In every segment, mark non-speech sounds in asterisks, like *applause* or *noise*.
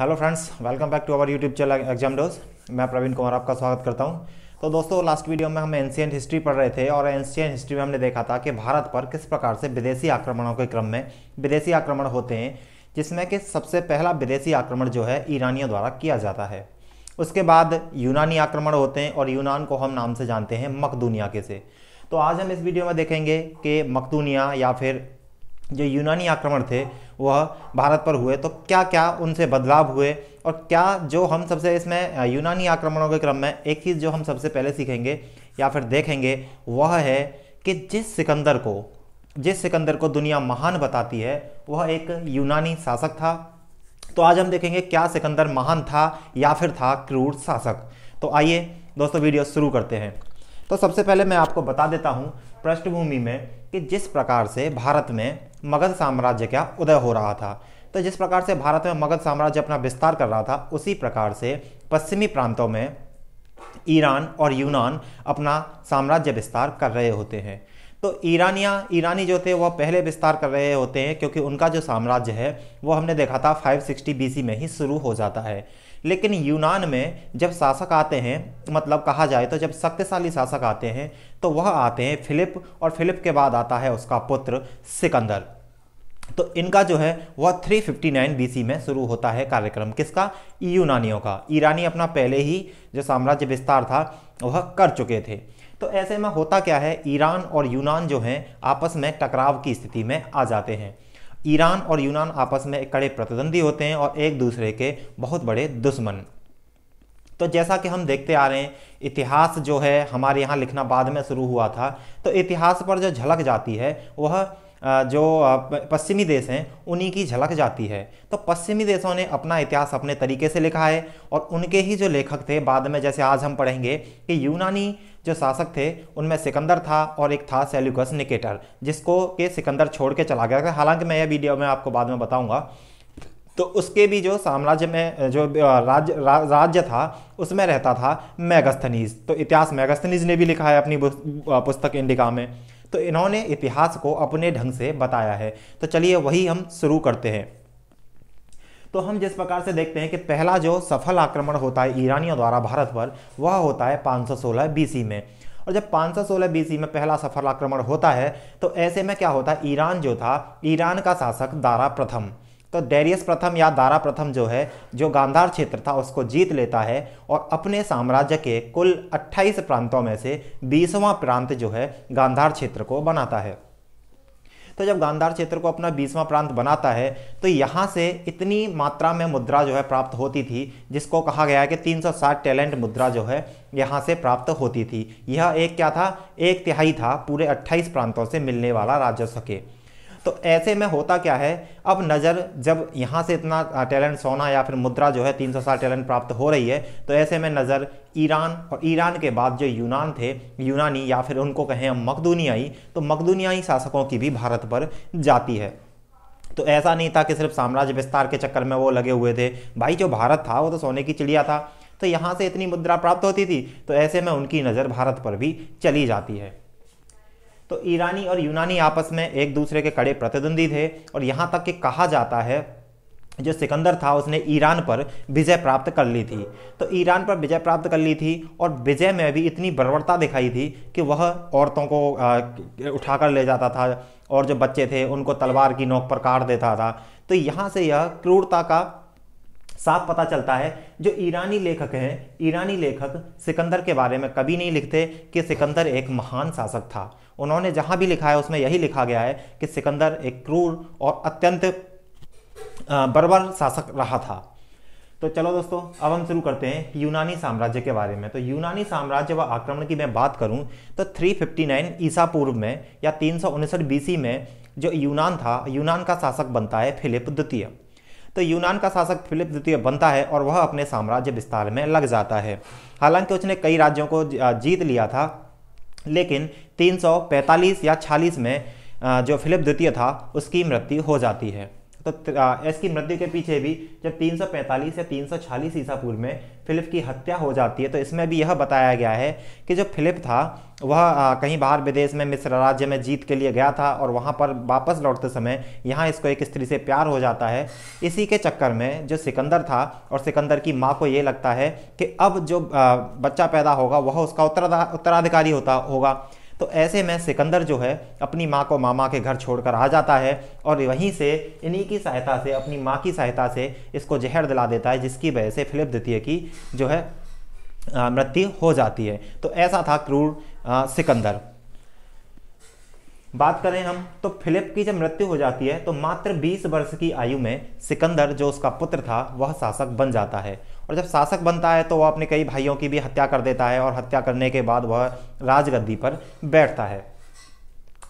hello friends welcome back to our YouTube channel exam dose मैं प्रवीण कुमार आपका स्वागत करता हूं तो दोस्तों लास्ट वीडियो में हम एंशियंट हिस्ट्री पढ़ रहे थे और एंशियंट हिस्ट्री में हमने देखा था कि भारत पर किस प्रकार से विदेशी आक्रमणों के क्रम में विदेशी आक्रमण होते हैं जिसमें कि सबसे पहला विदेशी आक्रमण जो है ईरानियों द्वारा किया जाता है उसके बाद यूनानी आक्रमण होते हैं और यूनान को हम नाम से जानते हैं मकदूनिया के से तो आज हम इस वीडियो में देखेंगे कि मकदूनिया या फिर जो यूनानी आक्रमण थे वह भारत पर हुए तो क्या क्या उनसे बदलाव हुए और क्या जो हम सबसे इसमें यूनानी आक्रमणों के क्रम में एक चीज़ जो हम सबसे पहले सीखेंगे या फिर देखेंगे वह है कि जिस सिकंदर को जिस सिकंदर को दुनिया महान बताती है वह एक यूनानी शासक था तो आज हम देखेंगे क्या सिकंदर महान था या फिर था क्रूर शासक तो आइए दोस्तों वीडियो शुरू करते हैं तो सबसे पहले मैं आपको बता देता हूँ पृष्ठभूमि में कि जिस प्रकार से भारत में मगध साम्राज्य का उदय हो रहा था तो जिस प्रकार से भारत में मगध साम्राज्य अपना विस्तार कर रहा था उसी प्रकार से पश्चिमी प्रांतों में ईरान और यूनान अपना साम्राज्य विस्तार कर रहे होते हैं तो ईरानिया ईरानी जो थे वह पहले विस्तार कर रहे होते हैं क्योंकि उनका जो साम्राज्य है वो हमने देखा था 560 बीसी में ही शुरू हो जाता है लेकिन यूनान में जब शासक आते हैं मतलब कहा जाए तो जब शक्तिशाली शासक आते हैं तो वह आते हैं फिलिप और फिलिप के बाद आता है उसका पुत्र सिकंदर तो इनका जो है वह 359 फिफ्टी में शुरू होता है कार्यक्रम किसका यूनानियों का ईरानी अपना पहले ही जो साम्राज्य विस्तार था वह कर चुके थे तो ऐसे में होता क्या है ईरान और यूनान जो हैं आपस में टकराव की स्थिति में आ जाते हैं ईरान और यूनान आपस में एक कड़े प्रतिद्वंदी होते हैं और एक दूसरे के बहुत बड़े दुश्मन तो जैसा कि हम देखते आ रहे हैं इतिहास जो है हमारे यहाँ लिखना बाद में शुरू हुआ था तो इतिहास पर जो झलक जाती है वह जो पश्चिमी देश हैं उन्हीं की झलक जाती है तो पश्चिमी देशों ने अपना इतिहास अपने तरीके से लिखा है और उनके ही जो लेखक थे बाद में जैसे आज हम पढ़ेंगे कि यूनानी जो शासक थे उनमें सिकंदर था और एक था सेल्यूकस निकेटर जिसको के सिकंदर छोड़ के चला गया था हालांकि मैं यह वीडियो में आपको बाद में बताऊंगा तो उसके भी जो साम्राज्य में जो राज्य रा, राज्य था उसमें रहता था मैगस्थनीज तो इतिहास मैगस्थनीज ने भी लिखा है अपनी पुस्तक इंडिका में तो इन्होंने इतिहास को अपने ढंग से बताया है तो चलिए वही हम शुरू करते हैं तो हम जिस प्रकार से देखते हैं कि पहला जो सफल आक्रमण होता है ईरानियों द्वारा भारत पर वह होता है 516 बीसी में और जब 516 बीसी में पहला सफल आक्रमण होता है तो ऐसे में क्या होता है ईरान जो था ईरान का शासक दारा प्रथम तो डेरियस प्रथम या दारा प्रथम जो है जो गांधार क्षेत्र था उसको जीत लेता है और अपने साम्राज्य के कुल 28 प्रांतों में से बीसवां प्रांत जो है गांधार क्षेत्र को बनाता है तो जब गांधार क्षेत्र को अपना बीसवा प्रांत बनाता है तो यहाँ से इतनी मात्रा में मुद्रा जो है प्राप्त होती थी जिसको कहा गया है कि 360 टैलेंट मुद्रा जो है यहाँ से प्राप्त होती थी यह एक क्या था एक तिहाई था पूरे 28 प्रांतों से मिलने वाला राजस्व के तो ऐसे में होता क्या है अब नज़र जब यहाँ से इतना टैलेंट सोना या फिर मुद्रा जो है 360 टैलेंट प्राप्त हो रही है तो ऐसे में नज़र ईरान और ईरान के बाद जो यूनान थे यूनानी या फिर उनको कहें हम मकदूनियाई तो मकदूनियाई शासकों की भी भारत पर जाती है तो ऐसा नहीं था कि सिर्फ साम्राज्य विस्तार के चक्कर में वो लगे हुए थे भाई जो भारत था वो तो सोने की चिड़िया था तो यहाँ से इतनी मुद्रा प्राप्त होती थी तो ऐसे में उनकी नज़र भारत पर भी चली जाती है तो ईरानी और यूनानी आपस में एक दूसरे के कड़े प्रतिद्वंदी थे और यहाँ तक कि कहा जाता है जो सिकंदर था उसने ईरान पर विजय प्राप्त कर ली थी तो ईरान पर विजय प्राप्त कर ली थी और विजय में भी इतनी बर्बरता दिखाई थी कि वह औरतों को उठाकर ले जाता था और जो बच्चे थे उनको तलवार की नोक पर काट देता था तो यहाँ से यह क्रूरता का साफ पता चलता है जो ईरानी लेखक हैं ईरानी लेखक सिकंदर के बारे में कभी नहीं लिखते कि सिकंदर एक महान शासक था उन्होंने जहाँ भी लिखा है उसमें यही लिखा गया है कि सिकंदर एक क्रूर और अत्यंत बर्बर शासक रहा था तो चलो दोस्तों अब हम शुरू करते हैं यूनानी साम्राज्य के बारे में तो यूनानी साम्राज्य व आक्रमण की मैं बात करूं तो 359 ईसा पूर्व में या तीन बीसी में जो यूनान था यूनान का शासक बनता है फिलिप द्वितीय तो यूनान का शासक फिलिप द्वितीय बनता है और वह अपने साम्राज्य विस्तार में लग जाता है हालांकि उसने कई राज्यों को जीत लिया था लेकिन 345 या छालीस में जो फिलिप द्वितीय था उसकी मृत्यु हो जाती है तो इसकी की मृत्यु के पीछे भी जब 345 या 346 ईसा पूर्व में फिलिप की हत्या हो जाती है तो इसमें भी यह बताया गया है कि जो फिलिप था वह कहीं बाहर विदेश में मिस्र राज्य में जीत के लिए गया था और वहाँ पर वापस लौटते समय यहाँ इसको एक स्त्री से प्यार हो जाता है इसी के चक्कर में जो सिकंदर था और सिकंदर की माँ को ये लगता है कि अब जो बच्चा पैदा होगा वह उसका उत्तराधिकारी होता होगा तो ऐसे में सिकंदर जो है अपनी माँ को मामा के घर छोड़कर आ जाता है और वहीं से इन्हीं की सहायता से अपनी माँ की सहायता से इसको जहर दिला देता है जिसकी वजह से फिलिप द्वितीय की जो है मृत्यु हो जाती है तो ऐसा था क्रूर सिकंदर बात करें हम तो फिलिप की जब मृत्यु हो जाती है तो मात्र 20 वर्ष की आयु में सिकंदर जो उसका पुत्र था वह शासक बन जाता है और जब शासक बनता है तो वह अपने कई भाइयों की भी हत्या कर देता है और हत्या करने के बाद वह राजगद्दी पर बैठता है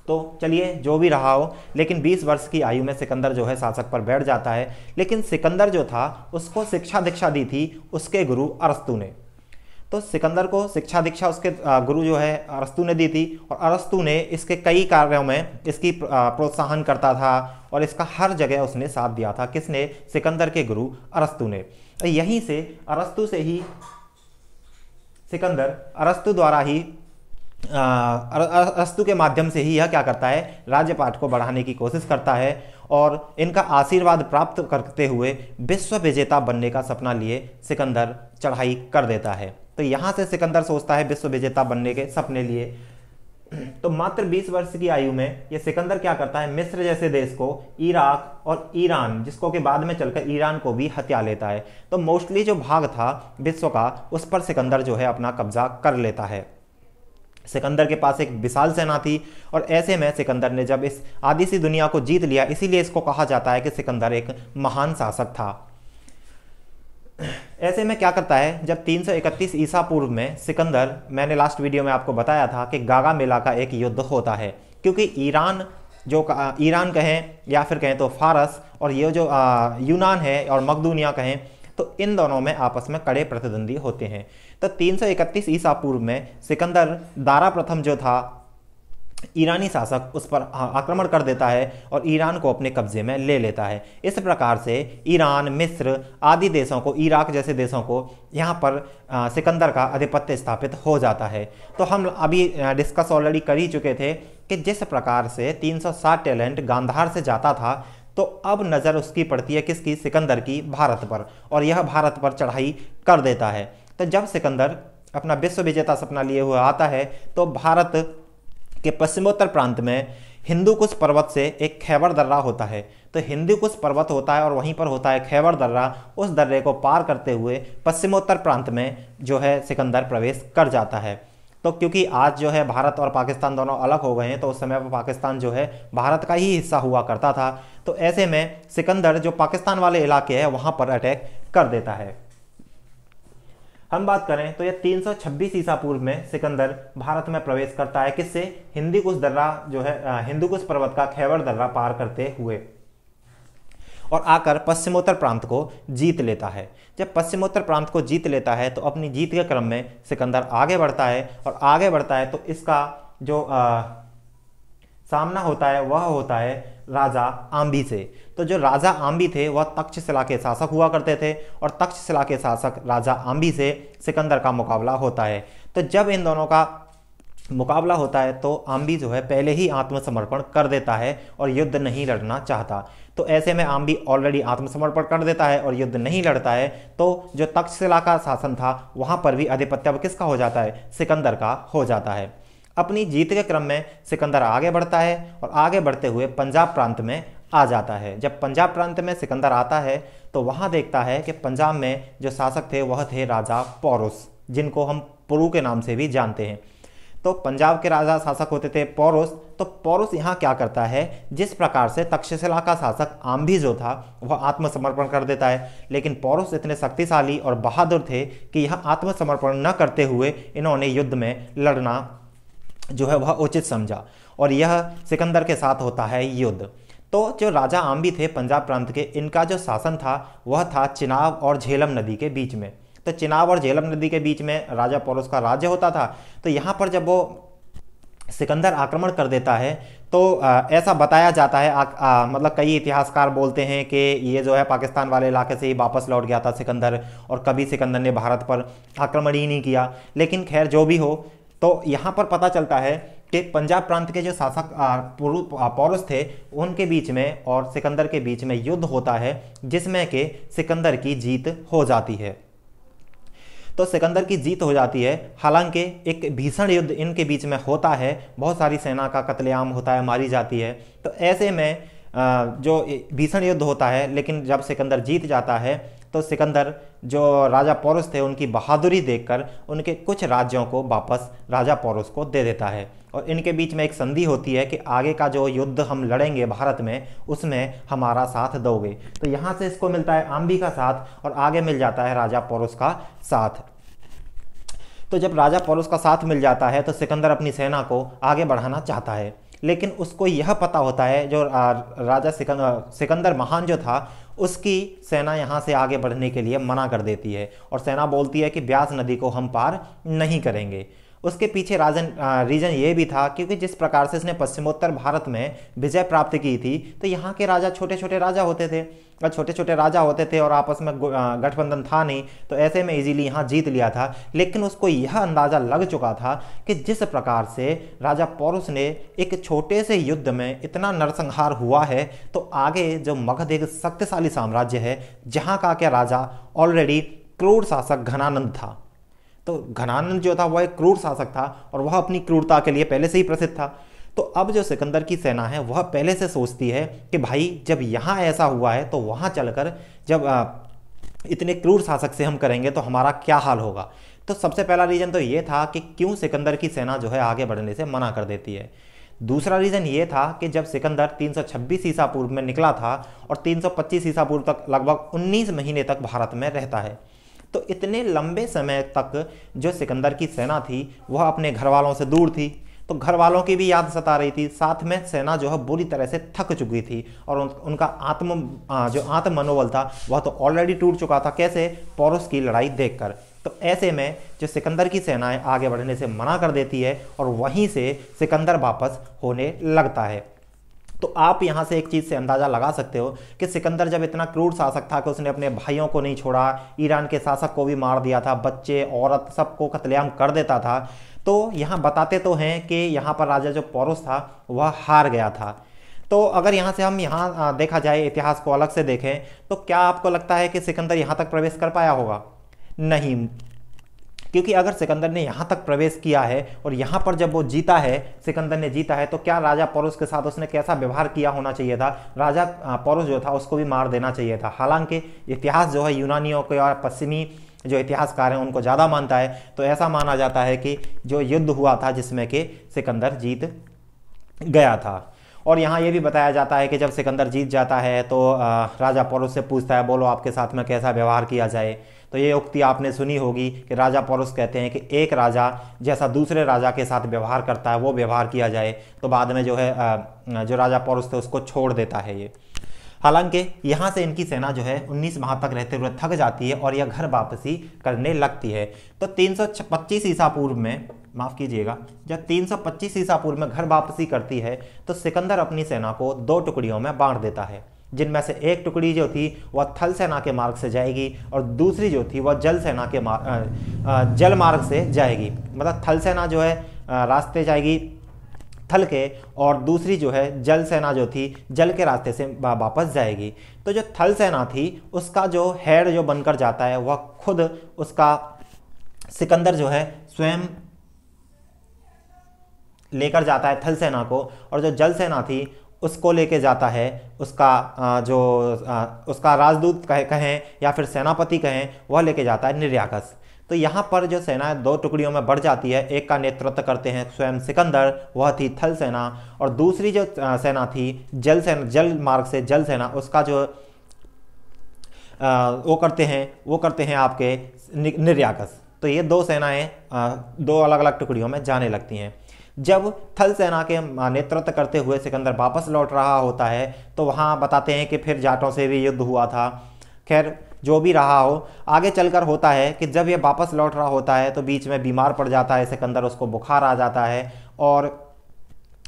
तो चलिए जो भी रहा हो लेकिन 20 वर्ष की आयु में सिकंदर जो है शासक पर बैठ जाता है लेकिन सिकंदर जो था उसको शिक्षा दीक्षा दी थी उसके गुरु अरस्तु ने तो सिकंदर को शिक्षा दीक्षा उसके गुरु जो है अरस्तु ने दी थी और अरस्तु ने इसके कई कार्यों में इसकी प्रोत्साहन करता था और इसका हर जगह उसने साथ दिया था किसने सिकंदर के गुरु अरस्तु ने यहीं से अरस्तु से ही सिकंदर अरस्तु द्वारा ही अस्तु के माध्यम से ही यह क्या करता है राज्यपाठ को बढ़ाने की कोशिश करता है और इनका आशीर्वाद प्राप्त करते हुए विश्व विजेता बनने का सपना लिए सिकंदर चढ़ाई कर देता है तो यहाँ से सिकंदर सोचता है विश्व विजेता बनने के सपने लिए *clears throat* तो मात्र 20 वर्ष की आयु में ये सिकंदर क्या करता है मिस्र जैसे देश को इराक और ईरान जिसको के बाद में चलकर ईरान को भी हत्या लेता है तो मोस्टली जो भाग था विश्व का उस पर सिकंदर जो है अपना कब्जा कर लेता है सिकंदर के पास एक विशाल सेना थी और ऐसे में सिकंदर ने जब इस आदि सी दुनिया को जीत लिया इसीलिए इसको कहा जाता है कि सिकंदर एक महान शासक था ऐसे में क्या करता है जब 331 ईसा पूर्व में सिकंदर मैंने लास्ट वीडियो में आपको बताया था कि गागा मेला का एक युद्ध होता है क्योंकि ईरान जो ईरान कहें या फिर कहें तो फारस और ये जो यूनान है और मकदूनिया कहें तो इन दोनों में आपस में कड़े प्रतिद्वंदी होते हैं तो 331 ईसा पूर्व में सिकंदर दारा प्रथम जो था ईरानी शासक उस पर आक्रमण कर देता है और ईरान को अपने कब्जे में ले लेता है इस प्रकार से ईरान मिस्र आदि देशों को इराक जैसे देशों को यहाँ पर सिकंदर का आधिपत्य स्थापित हो जाता है तो हम अभी डिस्कस ऑलरेडी कर ही चुके थे कि जिस प्रकार से 360 टैलेंट गांधार से जाता था तो अब नज़र उसकी पड़ती है किसकी सिकंदर की भारत पर और यह भारत पर चढ़ाई कर देता है तो जब सिकंदर अपना विश्व विजेता सपना लिए हुए आता है तो भारत के पश्चिमोत्तर प्रांत में हिंदू कुश पर्वत से एक खैबर दर्रा होता है तो हिंदू कुश पर्वत होता है और वहीं पर होता है खैबर दर्रा उस दर्रे को पार करते हुए पश्चिमोत्तर प्रांत में जो है सिकंदर प्रवेश कर जाता है तो क्योंकि आज जो है भारत और पाकिस्तान दोनों अलग हो गए हैं तो उस समय पर पाकिस्तान जो है भारत का ही हिस्सा हुआ करता था तो ऐसे में सिकंदर जो पाकिस्तान वाले इलाके हैं वहाँ पर अटैक कर देता है हम बात करें तो यह 326 ईसा पूर्व में सिकंदर भारत में प्रवेश करता है किससे हिंदी कुछ दर्रा जो है हिंदू कुछ पर्वत का खैवर दर्रा पार करते हुए और आकर पश्चिमोत्तर प्रांत को जीत लेता है जब पश्चिमोत्तर प्रांत को जीत लेता है तो अपनी जीत के क्रम में सिकंदर आगे बढ़ता है और आगे बढ़ता है तो इसका जो आ, सामना होता है वह होता है राजा आम्बी से तो जो राजा आम्बी थे वह तक्षशिला के शासक हुआ करते थे और तक्षशिला के शासक राजा आम्बी से सिकंदर का मुकाबला होता है तो जब इन दोनों का मुकाबला होता है तो आम्बी जो है पहले ही आत्मसमर्पण कर देता है और युद्ध नहीं लड़ना चाहता तो ऐसे में आम्बी ऑलरेडी आत्मसमर्पण कर देता है और युद्ध नहीं लड़ता है तो जो तक्षशिला का शासन था वहाँ पर भी आधिपत्य किसका हो जाता है सिकंदर का हो जाता है अपनी जीत के क्रम में सिकंदर आगे बढ़ता है और आगे बढ़ते हुए पंजाब प्रांत में आ जाता है जब पंजाब प्रांत में सिकंदर आता है तो वहाँ देखता है कि पंजाब में जो शासक थे वह थे राजा पौरुस जिनको हम पुरु के नाम से भी जानते हैं तो पंजाब के राजा शासक होते थे पौरुष तो पौरुष यहाँ क्या करता है जिस प्रकार से तक्षशिला का शासक आम्भी जो था वह आत्मसमर्पण कर देता है लेकिन पौरुष इतने शक्तिशाली और बहादुर थे कि यह आत्मसमर्पण न करते हुए इन्होंने युद्ध में लड़ना जो है वह उचित समझा और यह सिकंदर के साथ होता है युद्ध तो जो राजा आम्बी थे पंजाब प्रांत के इनका जो शासन था वह था चिनाब और झेलम नदी के बीच में तो चिनाब और झेलम नदी के बीच में राजा पौरस का राज्य होता था तो यहाँ पर जब वो सिकंदर आक्रमण कर देता है तो ऐसा बताया जाता है आ, आ, मतलब कई इतिहासकार बोलते हैं कि ये जो है पाकिस्तान वाले इलाके से ही वापस लौट गया था सिकंदर और कभी सिकंदर ने भारत पर आक्रमण ही नहीं किया लेकिन खैर जो भी हो तो यहाँ पर पता चलता है कि पंजाब प्रांत के जो शासक पौरुष थे उनके बीच में और सिकंदर के बीच में युद्ध होता है जिसमें कि सिकंदर की जीत हो जाती है तो सिकंदर की जीत हो जाती है हालांकि एक भीषण युद्ध इनके बीच में होता है बहुत सारी सेना का कत्लेआम होता है मारी जाती है तो ऐसे में जो भीषण युद्ध होता है लेकिन जब सिकंदर जीत जाता है तो सिकंदर जो राजा पौरुष थे उनकी बहादुरी देखकर उनके कुछ राज्यों को वापस राजा पौरुष को दे देता है और इनके बीच में एक संधि होती है कि आगे का जो युद्ध हम लड़ेंगे भारत में उसमें हमारा साथ दोगे तो यहाँ से इसको मिलता है आम्बी का साथ और आगे मिल जाता है राजा पौरुष का साथ तो जब राजा पौरुष का साथ मिल जाता है तो सिकंदर अपनी सेना को आगे बढ़ाना चाहता है लेकिन उसको यह पता होता है जो राजा सिकंदर सिकंदर महान जो था उसकी सेना यहाँ से आगे बढ़ने के लिए मना कर देती है और सेना बोलती है कि ब्यास नदी को हम पार नहीं करेंगे उसके पीछे राजन रीजन ये भी था क्योंकि जिस प्रकार से इसने पश्चिमोत्तर भारत में विजय प्राप्त की थी तो यहाँ के राजा छोटे छोटे राजा होते थे अगर छोटे छोटे राजा होते थे और आपस में गठबंधन था नहीं तो ऐसे में इजीली यहाँ जीत लिया था लेकिन उसको यह अंदाज़ा लग चुका था कि जिस प्रकार से राजा पौरुष ने एक छोटे से युद्ध में इतना नरसंहार हुआ है तो आगे जो मगध एक शक्तिशाली साम्राज्य है जहाँ का क्या राजा ऑलरेडी क्रूर शासक घनानंद था तो घनानंद जो था वह एक क्रूर शासक था और वह अपनी क्रूरता के लिए पहले से ही प्रसिद्ध था तो अब जो सिकंदर की सेना है वह पहले से सोचती है कि भाई जब यहाँ ऐसा हुआ है तो वहाँ चलकर जब इतने क्रूर शासक से हम करेंगे तो हमारा क्या हाल होगा तो सबसे पहला रीज़न तो ये था कि क्यों सिकंदर की सेना जो है आगे बढ़ने से मना कर देती है दूसरा रीज़न ये था कि जब सिकंदर 326 ईसा पूर्व में निकला था और 325 ईसा पूर्व तक लगभग 19 महीने तक भारत में रहता है तो इतने लंबे समय तक जो सिकंदर की सेना थी वह अपने घर वालों से दूर थी तो घर वालों की भी याद सता रही थी साथ में सेना जो है बुरी तरह से थक चुकी थी और उन, उनका आत्म जो आत्म मनोबल था वह तो ऑलरेडी टूट चुका था कैसे पौरस की लड़ाई देखकर तो ऐसे में जो सिकंदर की सेनाएं आगे बढ़ने से मना कर देती है और वहीं से सिकंदर वापस होने लगता है तो आप यहाँ से एक चीज़ से अंदाज़ा लगा सकते हो कि सिकंदर जब इतना क्रूर शासक था कि उसने अपने भाइयों को नहीं छोड़ा ईरान के शासक को भी मार दिया था बच्चे औरत सबको कतलेआम कर देता था तो यहाँ बताते तो हैं कि यहाँ पर राजा जो पौरुष था वह हार गया था तो अगर यहाँ से हम यहाँ देखा जाए इतिहास को अलग से देखें तो क्या आपको लगता है कि सिकंदर यहाँ तक प्रवेश कर पाया होगा नहीं क्योंकि अगर सिकंदर ने यहाँ तक प्रवेश किया है और यहाँ पर जब वो जीता है सिकंदर ने जीता है तो क्या राजा पौरुष के साथ उसने कैसा व्यवहार किया होना चाहिए था राजा पौरुष जो था उसको भी मार देना चाहिए था हालांकि इतिहास जो है यूनानियों के और पश्चिमी जो इतिहासकार हैं उनको ज़्यादा मानता है तो ऐसा माना जाता है कि जो युद्ध हुआ था जिसमें कि सिकंदर जीत गया था और यहाँ ये भी बताया जाता है कि जब सिकंदर जीत जाता है तो राजा पौरुष से पूछता है बोलो आपके साथ में कैसा व्यवहार किया जाए तो ये उक्ति आपने सुनी होगी कि राजा पौरुष कहते हैं कि एक राजा जैसा दूसरे राजा के साथ व्यवहार करता है वो व्यवहार किया जाए तो बाद में जो है जो राजा पौरुष थे उसको छोड़ देता है ये हालांकि यहाँ से इनकी सेना जो है 19 माह तक रहते हुए थक जाती है और यह घर वापसी करने लगती है तो तीन ईसा पूर्व में माफ़ कीजिएगा जब 325 ईसा पूर्व में घर वापसी करती है तो सिकंदर अपनी सेना को दो टुकड़ियों में बांट देता है जिनमें से एक टुकड़ी जो थी वह थल सेना के मार्ग से जाएगी और दूसरी जो थी वह जल सेना के मार्ग जल मार्ग से जाएगी मतलब थल सेना जो है रास्ते जाएगी थल के और दूसरी जो है जल सेना जो थी जल के रास्ते से वापस जाएगी तो जो थल सेना थी उसका जो हेड जो बनकर जाता है वह खुद उसका सिकंदर जो है स्वयं लेकर जाता है थल सेना को और जो जल सेना थी उसको लेके जाता है उसका जो उसका राजदूत कह कहें या फिर सेनापति कहें वह लेके जाता है निर्याकस तो यहाँ पर जो सेना दो टुकड़ियों में बढ़ जाती है एक का नेतृत्व करते हैं स्वयं सिकंदर वह थी थल सेना और दूसरी जो सेना थी जल सेना जल मार्ग से जल सेना उसका जो वो करते हैं वो करते हैं आपके निर्याकस तो ये दो सेनाएं दो अलग अलग टुकड़ियों में जाने लगती हैं जब थल सेना के नेतृत्व करते हुए सिकंदर वापस लौट रहा होता है तो वहाँ बताते हैं कि फिर जाटों से भी युद्ध हुआ था खैर जो भी रहा हो आगे चलकर होता है कि जब ये वापस लौट रहा होता है तो बीच में बीमार पड़ जाता है सिकंदर उसको बुखार आ जाता है और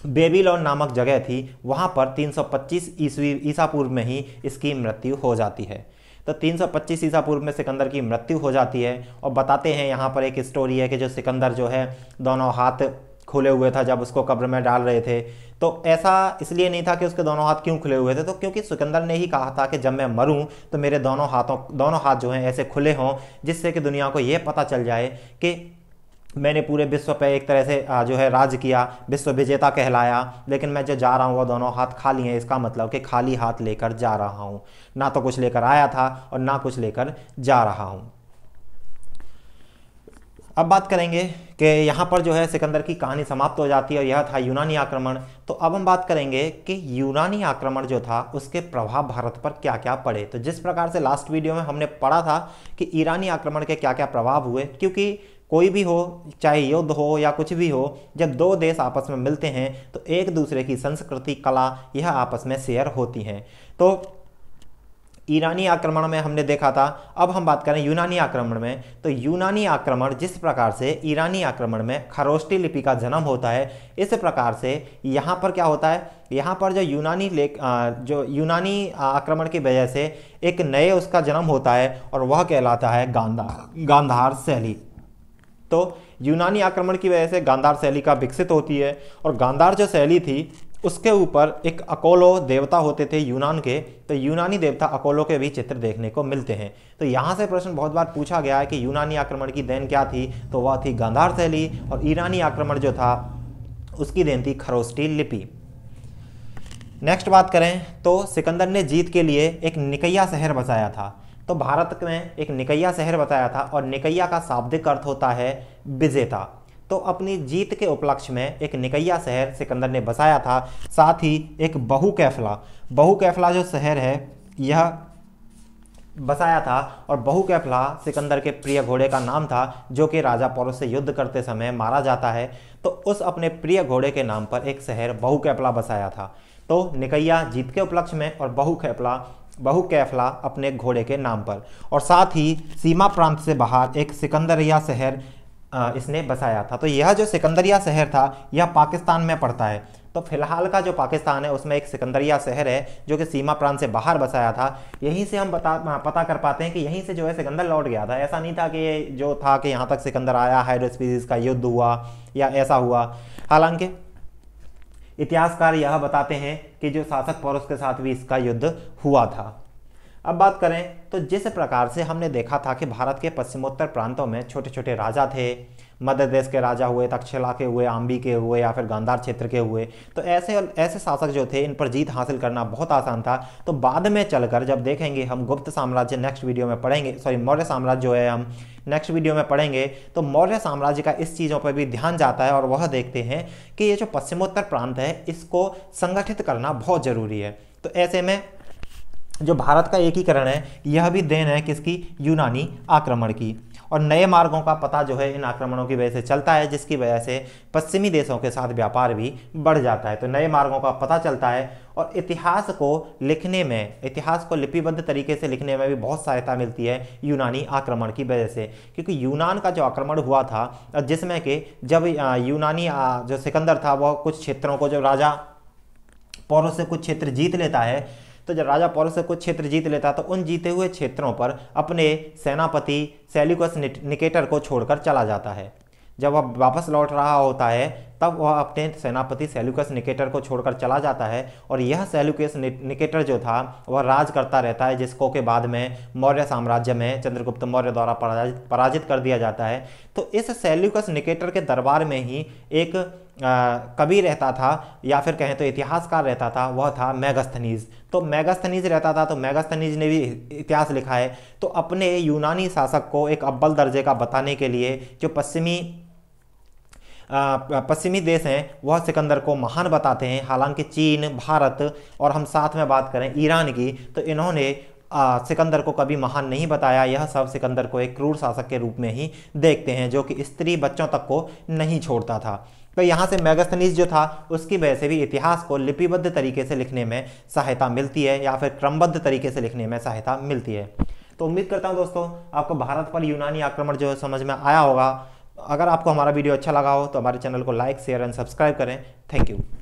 बेबीलोन नामक जगह थी वहाँ पर 325 ईस्वी ईसा पूर्व में ही इसकी मृत्यु हो जाती है तो 325 ईसा पूर्व में सिकंदर की मृत्यु हो जाती है और बताते हैं यहाँ पर एक स्टोरी है कि जो सिकंदर जो है दोनों हाथ खुले हुए था जब उसको कब्र में डाल रहे थे तो ऐसा इसलिए नहीं था कि उसके दोनों हाथ क्यों खुले हुए थे तो क्योंकि सिकंदर ने ही कहा था कि जब मैं मरूं तो मेरे दोनों हाथों दोनों हाथ जो हैं ऐसे खुले हों जिससे कि दुनिया को ये पता चल जाए कि मैंने पूरे विश्व पर एक तरह से जो है राज किया विश्व विजेता कहलाया लेकिन मैं जो जा रहा हूँ वो दोनों हाथ खाली हैं इसका मतलब कि खाली हाथ लेकर जा रहा हूँ ना तो कुछ लेकर आया था और ना कुछ लेकर जा रहा हूँ अब बात करेंगे कि यहाँ पर जो है सिकंदर की कहानी समाप्त हो जाती है और यह था यूनानी आक्रमण तो अब हम बात करेंगे कि यूनानी आक्रमण जो था उसके प्रभाव भारत पर क्या क्या पड़े तो जिस प्रकार से लास्ट वीडियो में हमने पढ़ा था कि ईरानी आक्रमण के क्या क्या प्रभाव हुए क्योंकि कोई भी हो चाहे युद्ध हो या कुछ भी हो जब दो देश आपस में मिलते हैं तो एक दूसरे की संस्कृति कला यह आपस में शेयर होती हैं तो ईरानी आक्रमण में हमने देखा था अब हम बात करें यूनानी आक्रमण में तो यूनानी आक्रमण जिस प्रकार से ईरानी आक्रमण में खरोष्टी लिपि का जन्म होता है इस प्रकार से यहाँ पर क्या होता है यहाँ पर जो यूनानी लेख जो यूनानी आक्रमण की वजह से एक नए उसका जन्म होता है और वह कहलाता है गांधार गांधार शैली तो यूनानी आक्रमण की वजह से गांधार शैली का विकसित होती है और गांधार जो शैली थी उसके ऊपर एक अकोलो देवता होते थे यूनान के तो यूनानी देवता अकोलो के भी चित्र देखने को मिलते हैं तो यहाँ से प्रश्न बहुत बार पूछा गया है कि यूनानी आक्रमण की देन क्या थी तो वह थी गंधार शैली और ईरानी आक्रमण जो था उसकी देन थी खरोस्टी लिपि नेक्स्ट बात करें तो सिकंदर ने जीत के लिए एक निकैया शहर बसाया था तो भारत में एक निकैया शहर बताया था और निकैया का शाब्दिक अर्थ होता है विजेता तो अपनी जीत के उपलक्ष्य में एक निकैया शहर सिकंदर ने बसाया था साथ ही एक बहु कैफला बहु कैफला जो शहर है यह बसाया था और बहु कैफला सिकंदर के प्रिय घोड़े का नाम था जो कि राजा पौरव से युद्ध करते समय मारा जाता है तो उस अपने प्रिय घोड़े के नाम पर एक शहर बहु कैफला बसाया था तो निकैया जीत के उपलक्ष्य में और बहु कैफला बहु कैफला अपने घोड़े के नाम पर और साथ ही सीमा प्रांत से बाहर एक सिकंदरिया शहर इसने बसाया था तो यह जो सिकंदरिया शहर था यह पाकिस्तान में पड़ता है तो फिलहाल का जो पाकिस्तान है उसमें एक सिकंदरिया शहर है जो कि सीमा प्रांत से बाहर बसाया था यहीं से हम बता पता कर पाते हैं कि यहीं से जो है सिकंदर लौट गया था ऐसा नहीं था कि ये जो था कि यहाँ तक सिकंदर आया हाइड्रोस्पीसीज का युद्ध हुआ या ऐसा हुआ हालांकि इतिहासकार यह बताते हैं कि जो शासक पौरुष के साथ भी इसका युद्ध हुआ था अब बात करें तो जिस प्रकार से हमने देखा था कि भारत के पश्चिमोत्तर प्रांतों में छोटे छोटे राजा थे मध्य प्रदेश के राजा हुए तक्षशिला के हुए आम्बी के हुए या फिर गांधार क्षेत्र के हुए तो ऐसे ऐसे शासक जो थे इन पर जीत हासिल करना बहुत आसान था तो बाद में चलकर जब देखेंगे हम गुप्त साम्राज्य नेक्स्ट वीडियो में पढ़ेंगे सॉरी मौर्य साम्राज्य जो है हम नेक्स्ट वीडियो में पढ़ेंगे तो मौर्य साम्राज्य का इस चीज़ों पर भी ध्यान जाता है और वह देखते हैं कि ये जो पश्चिमोत्तर प्रांत है इसको संगठित करना बहुत ज़रूरी है तो ऐसे में जो भारत का एकीकरण है यह भी देन है किसकी यूनानी आक्रमण की और नए मार्गों का पता जो है इन आक्रमणों की वजह से चलता है जिसकी वजह से पश्चिमी देशों के साथ व्यापार भी बढ़ जाता है तो नए मार्गों का पता चलता है और इतिहास को लिखने में इतिहास को लिपिबद्ध तरीके से लिखने में भी बहुत सहायता मिलती है यूनानी आक्रमण की वजह से क्योंकि यूनान का जो आक्रमण हुआ था जिसमें कि जब यूनानी जो सिकंदर था वह कुछ क्षेत्रों को जो राजा पौरों से कुछ क्षेत्र जीत लेता है तो जब राजा पौरस कुछ क्षेत्र जीत लेता तो उन जीते हुए क्षेत्रों पर अपने सेनापति सेल्यूकस निकेटर को छोड़कर चला जाता है जब वह वापस लौट रहा होता है तब वह अपने सेनापति सेलुकस निकेटर को छोड़कर चला जाता है और यह सेलुकस निकेटर जो था वह राज करता रहता है जिसको के बाद में मौर्य साम्राज्य में चंद्रगुप्त मौर्य द्वारा पराजित पराजित कर दिया जाता है तो इस सेलुकस निकेटर के दरबार में ही एक कवि रहता था या फिर कहें तो इतिहासकार रहता था वह था मैगस्थनीज तो मैगस्थनीज रहता था तो मैगस्थनीज ने भी इतिहास लिखा है तो अपने यूनानी शासक को एक अव्वल दर्जे का बताने के लिए जो पश्चिमी पश्चिमी देश हैं वह सिकंदर को महान बताते हैं हालांकि चीन भारत और हम साथ में बात करें ईरान की तो इन्होंने आ, सिकंदर को कभी महान नहीं बताया यह सब सिकंदर को एक क्रूर शासक के रूप में ही देखते हैं जो कि स्त्री बच्चों तक को नहीं छोड़ता था तो यहाँ से मैगस्थनीज जो था उसकी वजह से भी इतिहास को लिपिबद्ध तरीके से लिखने में सहायता मिलती है या फिर क्रमबद्ध तरीके से लिखने में सहायता मिलती है तो उम्मीद करता हूँ दोस्तों आपको भारत पर यूनानी आक्रमण जो है समझ में आया होगा अगर आपको हमारा वीडियो अच्छा लगा हो तो हमारे चैनल को लाइक शेयर एंड सब्सक्राइब करें थैंक यू